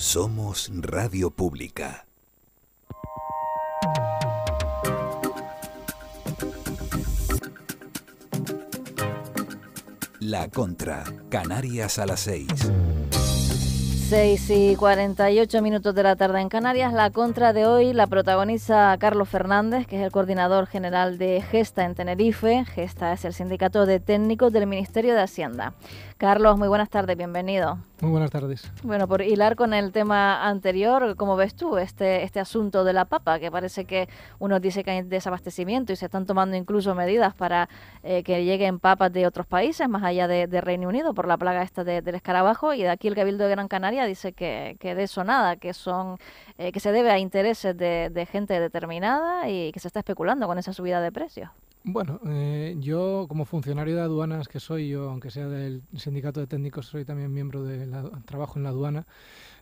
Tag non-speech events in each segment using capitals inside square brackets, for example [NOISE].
Somos Radio Pública. La contra, Canarias a las 6. 6 y 48 minutos de la tarde en Canarias. La contra de hoy la protagoniza Carlos Fernández, que es el coordinador general de Gesta en Tenerife. Gesta es el sindicato de técnicos del Ministerio de Hacienda. Carlos, muy buenas tardes, bienvenido. Muy buenas tardes. Bueno, por hilar con el tema anterior, ¿cómo ves tú este, este asunto de la papa? Que parece que uno dice que hay desabastecimiento y se están tomando incluso medidas para eh, que lleguen papas de otros países, más allá de, Reino Unido, por la plaga esta del escarabajo. Y de aquí el Cabildo de Gran Canaria dice que, que de eso nada, que, son, eh, que se debe a intereses de gente determinada y que se está especulando con esa subida de precios. Bueno, eh, yo como funcionario de aduanas que soy, yo aunque sea del sindicato de técnicos, soy también miembro de trabajo en la aduana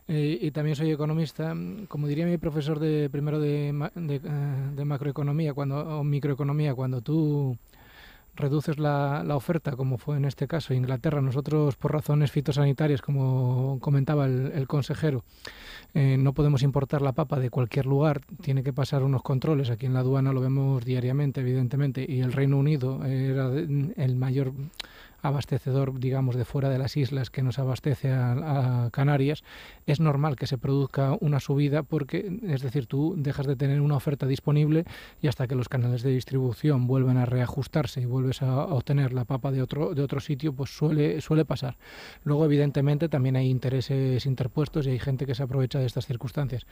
eh, y también soy economista. Como diría mi profesor de primero de, eh, macroeconomía cuando o microeconomía, cuando tú reduces la, oferta, como fue en este caso Inglaterra, nosotros por razones fitosanitarias, como comentaba el, consejero, eh, no podemos importar la papa de cualquier lugar, tiene que pasar unos controles, aquí en la aduana lo vemos diariamente, evidentemente, y el Reino Unido era el mayor abastecedor, digamos, de fuera de las islas que nos abastece a, Canarias, es normal que se produzca una subida porque, es decir, tú dejas de tener una oferta disponible y hasta que los canales de distribución vuelven a reajustarse y vuelves a, obtener la papa de otro, de otro sitio, pues suele, suele pasar. Luego, evidentemente, también hay intereses interpuestos y hay gente que se aprovecha de estas circunstancias.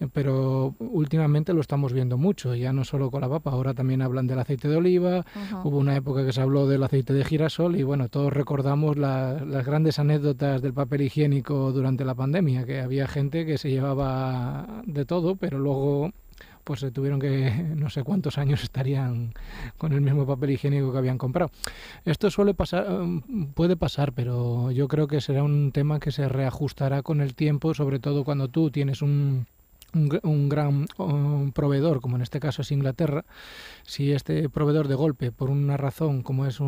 Eh, pero últimamente lo estamos viendo mucho, ya no solo con la papa, ahora también hablan del aceite de oliva, hubo una época que se habló del aceite de girasol y bueno, todos recordamos las grandes anécdotas del papel higiénico durante la pandemia, que había gente que se llevaba de todo, pero luego pues se tuvieron que [LAUGHS] no sé cuántos años estarían con el mismo papel higiénico que habían comprado. Esto suele pasar, mm, puede pasar, pero yo creo que será un tema que se reajustará con el tiempo, sobre todo cuando tú tienes un un, gran proveedor, como en este caso es Inglaterra, si este proveedor de golpe, por una razón como es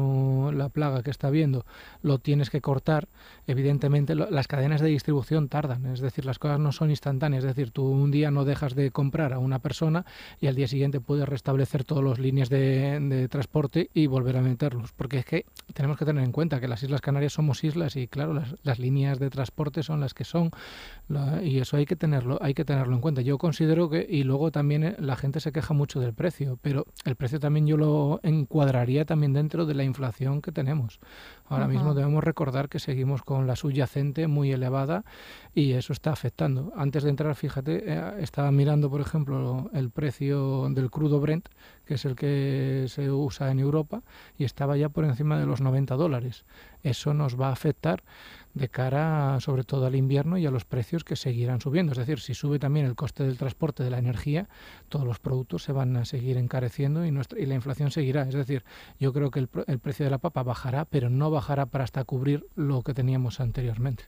la plaga que está viendo, lo tienes que cortar, evidentemente las cadenas de distribución tardan, es decir, las cosas no son instantáneas, es decir, tú un día no dejas de comprar a una persona y al día siguiente puedes restablecer todas las líneas de, transporte y volver a meterlos, porque es que tenemos que tener en cuenta que las Islas Canarias somos islas y claro, las, líneas de transporte son las que son y eso hay que tenerlo, hay que tenerlo en cuenta yo considero que, y luego también eh, la gente se queja mucho del precio, pero el precio también yo lo encuadraría también dentro de la inflación que tenemos. Ahora mismo debemos recordar que seguimos con la subyacente muy elevada y eso está afectando. Antes de entrar, fíjate, eh, estaba mirando, por ejemplo, el precio del crudo Brent, que es el que se usa en Europa, y estaba ya por encima de los 90 dólares. Eso nos va a afectar de cara sobre todo al invierno y a los precios que seguirán subiendo. Es decir, si sube también el coste del transporte de la energía, todos los productos se van a seguir encareciendo y, la inflación seguirá. Es decir, yo creo que el precio de la papa bajará, pero no bajará para hasta cubrir lo que teníamos anteriormente.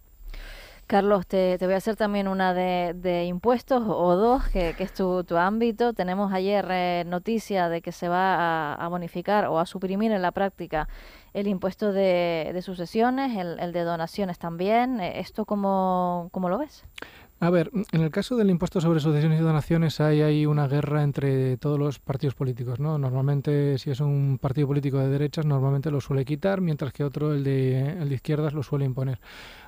Carlos, te, voy a hacer también una de, impuestos o dos, que, es tu, tu, ámbito. Tenemos ayer noticia de que se va a, a, bonificar o a suprimir en la práctica el impuesto de, de sucesiones, el, el, de donaciones también. ¿Esto cómo lo ves? A ver, en el caso del impuesto sobre sucesiones y donaciones hay, hay una guerra entre todos los partidos políticos, ¿no? Normalmente si es un partido político de derechas normalmente lo suele quitar, mientras que otro, el de, izquierdas, lo suele imponer.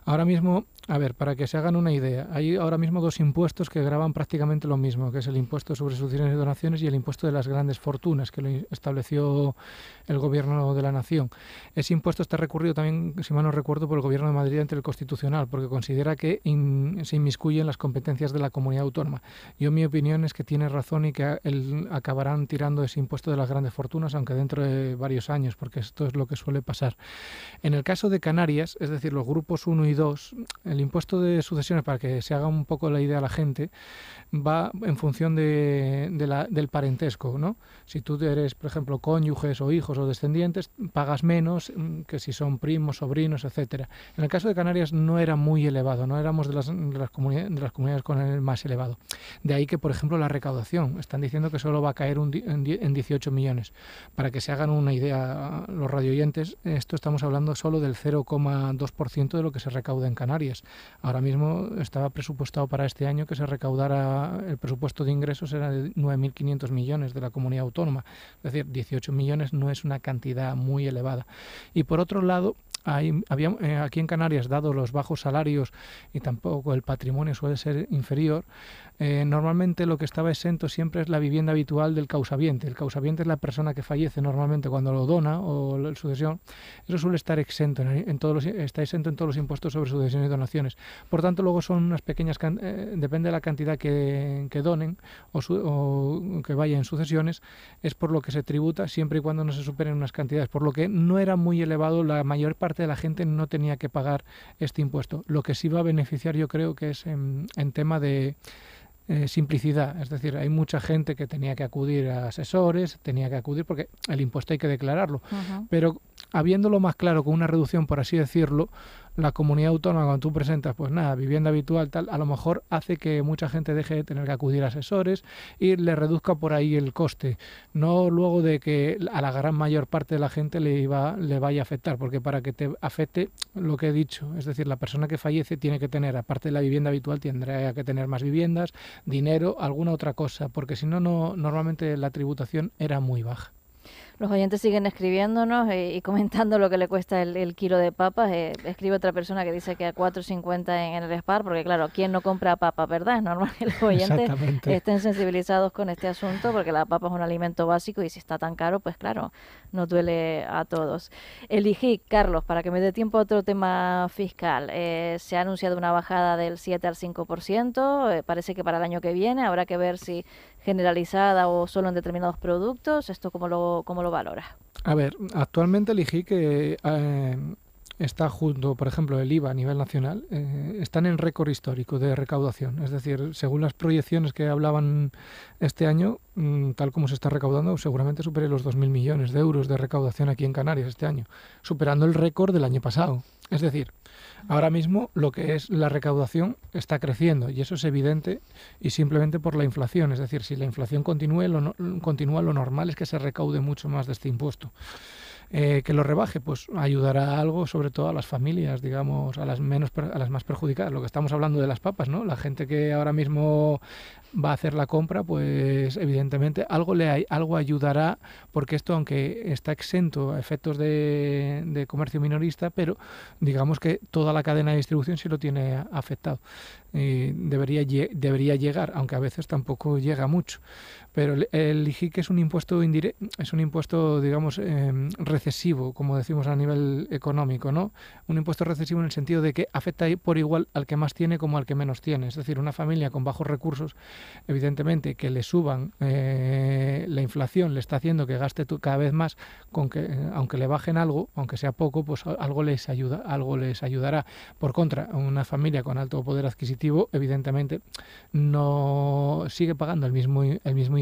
Ahora mismo, a ver, para que se hagan una idea, hay ahora mismo dos impuestos que graban prácticamente lo mismo, que es el impuesto sobre sucesiones y donaciones y el impuesto de las grandes fortunas, que lo estableció el gobierno de la nación. Ese impuesto está recurrido también, si mal no recuerdo, por el gobierno de Madrid ante el Constitucional, porque considera que se inmiscuye en las competencias de la comunidad autónoma. Yo mi opinión es que tiene razón y que acabarán tirando ese impuesto de las grandes fortunas, aunque dentro de varios años, porque esto es lo que suele pasar. En el caso de Canarias, es decir, los grupos 1 y 2, el impuesto de sucesiones, para que se haga un poco la idea a la gente, va en función de, del parentesco. ¿no? Si tú eres, por ejemplo, cónyuges o hijos o descendientes, pagas menos mm, que si son primos, sobrinos, etc. En el caso de Canarias no era muy elevado, no éramos de las comunidades de las comunidades con el más elevado. De ahí que, por ejemplo, la recaudación, están diciendo que solo va a caer en, 18 millones. Para que se hagan una idea los radioyentes, esto estamos hablando solo del 0,2% de lo que se recauda en Canarias. Ahora mismo estaba presupuestado para este año que se recaudara el presupuesto de ingresos era de 9.500 millones de la comunidad autónoma. Es decir, 18 millones no es una cantidad muy elevada. Y por otro lado, hay, eh, aquí en Canarias, dado los bajos salarios y tampoco el patrimonio suele ser inferior, eh, normalmente lo que estaba exento siempre es la vivienda habitual del causabiente. El causabiente es la persona que fallece normalmente cuando lo dona o la sucesión. Eso suele estar exento en, todos los, está exento en todos los impuestos sobre sucesiones y donaciones. Por tanto, luego son unas pequeñas, eh, depende de la cantidad que, donen o, o, que vaya en sucesiones, es por lo que se tributa siempre y cuando no se superen unas cantidades. Por lo que no era muy elevado, la mayor parte de la gente no tenía que pagar este impuesto. Lo que sí va a beneficiar, yo creo que es en em, en tema de eh, simplicidad. Es decir, hay mucha gente que tenía que acudir a asesores, tenía que acudir porque el impuesto hay que declararlo. Pero habiéndolo más claro con una reducción, por así decirlo, la comunidad autónoma cuando tú presentas, pues nada, vivienda habitual, tal, a lo mejor hace que mucha gente deje de tener que acudir a asesores y le reduzca por ahí el coste. No luego de que a la gran mayor parte de la gente le, iba, le vaya a afectar, porque para que te afecte lo que he dicho, es decir, la persona que fallece tiene que tener, aparte de la vivienda habitual, tendrá que tener más viviendas, dinero, alguna otra cosa, porque si no, no normalmente la tributación era muy baja. Los oyentes siguen escribiéndonos eh, y comentando lo que le cuesta el, kilo de papas. Eh, escribe otra persona que dice que a 4.50 en el Spar, porque claro, ¿quién no compra papas, verdad? Es normal que los oyentes estén sensibilizados con este asunto, porque la papa es un alimento básico y si está tan caro, pues claro, nos duele a todos. Eligí, Carlos, para que me dé tiempo a otro tema fiscal. Eh, se ha anunciado una bajada del 7 al 5%, parece que para el año que viene habrá que ver si generalizada o solo en determinados productos. Esto como lo, como lo valora. A ver, actualmente elegí que eh, está junto, por ejemplo, el IVA a nivel nacional, eh, están en récord histórico de recaudación. Es decir, según las proyecciones que hablaban este año, mm, tal como se está recaudando, seguramente supere los 2.000 millones de euros de recaudación aquí en Canarias este año, superando el récord del año pasado. Es decir, ahora mismo lo que es la recaudación está creciendo y eso es evidente y simplemente por la inflación. Es decir, si la inflación continúa, lo normal es que se recaude mucho más de este impuesto. Eh, que lo rebaje, pues ayudará algo, sobre todo a las familias, digamos, a las menos, a las más perjudicadas. Lo que estamos hablando de las papas, ¿no? La gente que ahora mismo va a hacer la compra, pues evidentemente algo le algo ayudará, porque esto, aunque está exento a efectos de, comercio minorista, pero digamos que toda la cadena de distribución sí lo tiene afectado. debería, debería llegar, aunque a veces tampoco llega mucho. Pero el IGIC es un impuesto indirecto, es un impuesto, digamos, eh, recesivo, como decimos a nivel económico, ¿no? Un impuesto recesivo en el sentido de que afecta por igual al que más tiene como al que menos tiene. Es decir, una familia con bajos recursos, evidentemente, que le suban eh, la inflación, le está haciendo que gaste cada vez más, con que, aunque le bajen algo, aunque sea poco, pues algo les ayuda, algo les ayudará. Por contra, una familia con alto poder adquisitivo, evidentemente, no sigue pagando el mismo el mismo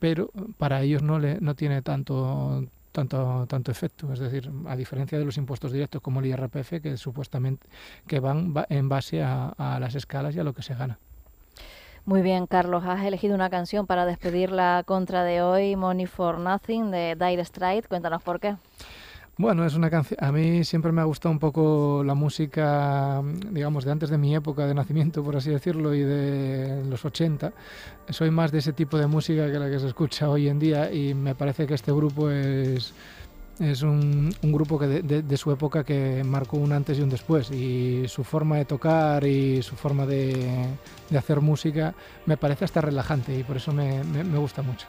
pero para ellos no le no tiene tanto tanto, tanto efecto. Es decir, a diferencia de los impuestos directos como el IRPF, que supuestamente que van en base a, las escalas y a lo que se gana. Muy bien, Carlos, has elegido una canción para despedir la contra de hoy, Money for Nothing, de Dire Stride, Cuéntanos por qué. Bueno, es una canción. A mí siempre me ha gustado un poco la música, mm, digamos, de antes de mi época de nacimiento, por así decirlo, y de los 80. Soy más de ese tipo de música que la que se escucha hoy en día y me parece que este grupo es un, grupo que de, su época que marcó un antes y un después y su forma de tocar y su forma de, hacer música me parece hasta relajante y por eso me gusta mucho.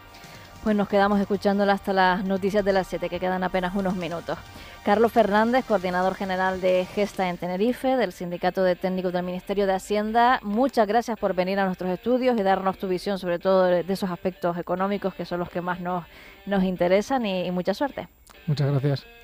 Pues nos quedamos escuchándola hasta las noticias de las 7, que quedan apenas unos minutos. Carlos Fernández, coordinador general de Gesta en Tenerife, del Sindicato de Técnicos del Ministerio de Hacienda, muchas gracias por venir a nuestros estudios y darnos tu visión sobre todo de esos aspectos económicos que son los que más nos, nos interesan y mucha suerte. Muchas gracias.